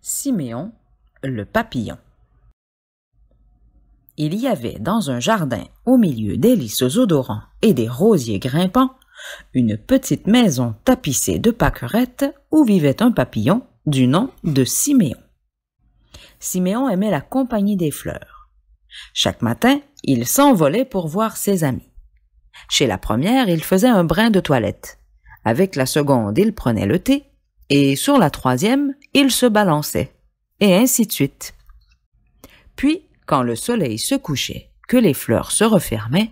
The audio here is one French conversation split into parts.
Siméon, le papillon. Il y avait dans un jardin, au milieu des odorants et des rosiers grimpants, une petite maison tapissée de pâquerettes où vivait un papillon du nom de Siméon. Siméon aimait la compagnie des fleurs. Chaque matin, il s'envolait pour voir ses amis. Chez la première, il faisait un brin de toilette. Avec la seconde, il prenait le thé. Et sur la troisième, il se balançait. Et ainsi de suite. Puis, quand le soleil se couchait, que les fleurs se refermaient,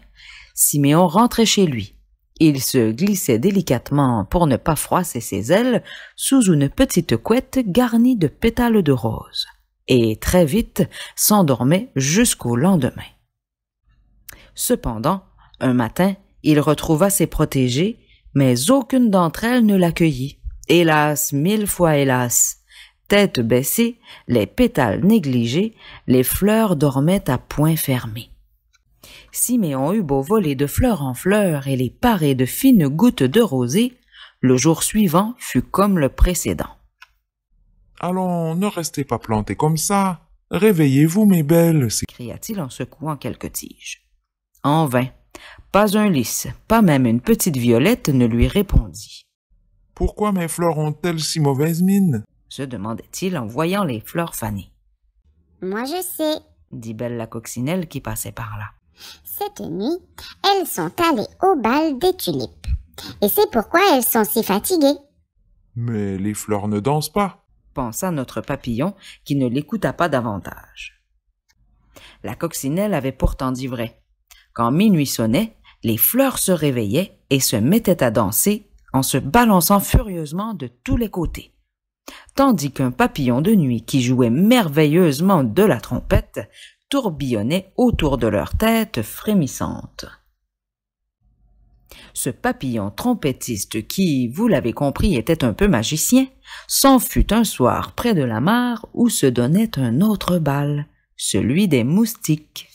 Siméon rentrait chez lui. Il se glissait délicatement pour ne pas froisser ses ailes sous une petite couette garnie de pétales de rose, et très vite s'endormait jusqu'au lendemain. Cependant, un matin, il retrouva ses protégées, mais aucune d'entre elles ne l'accueillit. Hélas, mille fois hélas. Tête baissée, les pétales négligés, les fleurs dormaient à point fermé. Siméon eut beau voler de fleur en fleur et les parer de fines gouttes de rosée, le jour suivant fut comme le précédent. Allons, ne restez pas plantés comme ça. Réveillez-vous, mes belles, s'écria-t-il en secouant quelques tiges. En vain. Pas un lys, pas même une petite violette ne lui répondit. Pourquoi mes fleurs ont-elles si mauvaise mine se demandait-il en voyant les fleurs fanées. Moi je sais, dit Belle la coccinelle qui passait par là. Cette nuit, elles sont allées au bal des tulipes. Et c'est pourquoi elles sont si fatiguées. Mais les fleurs ne dansent pas, pensa notre papillon qui ne l'écouta pas davantage. La coccinelle avait pourtant dit vrai. Quand minuit sonnait, les fleurs se réveillaient et se mettaient à danser en se balançant furieusement de tous les côtés. Tandis qu'un papillon de nuit qui jouait merveilleusement de la trompette tourbillonnait autour de leur tête frémissante. Ce papillon trompettiste qui, vous l'avez compris, était un peu magicien, s'en fut un soir près de la mare où se donnait un autre bal, celui des moustiques.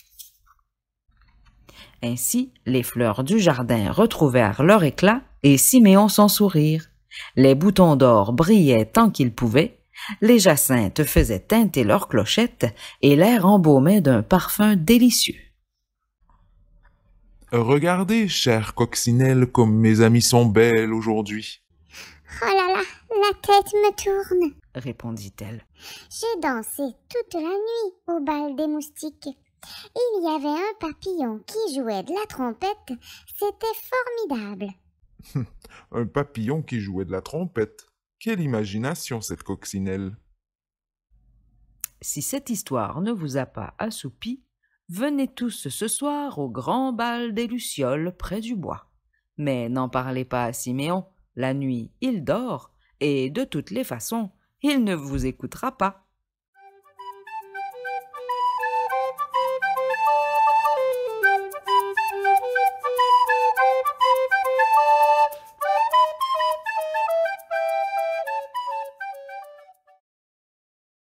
Ainsi, les fleurs du jardin retrouvèrent leur éclat et Siméon son sourire. Les boutons d'or brillaient tant qu'ils pouvaient, les jacinthes faisaient teinter leurs clochettes et l'air embaumait d'un parfum délicieux. Regardez, chère coccinelle, comme mes amies sont belles aujourd'hui. Oh là là, la tête me tourne, répondit-elle. J'ai dansé toute la nuit au bal des moustiques. Il y avait un papillon qui jouait de la trompette. C'était formidable. un papillon qui jouait de la trompette. Quelle imagination, cette coccinelle. Si cette histoire ne vous a pas assoupi, venez tous ce soir au grand bal des Lucioles près du bois. Mais n'en parlez pas à Siméon, la nuit il dort, et de toutes les façons, il ne vous écoutera pas.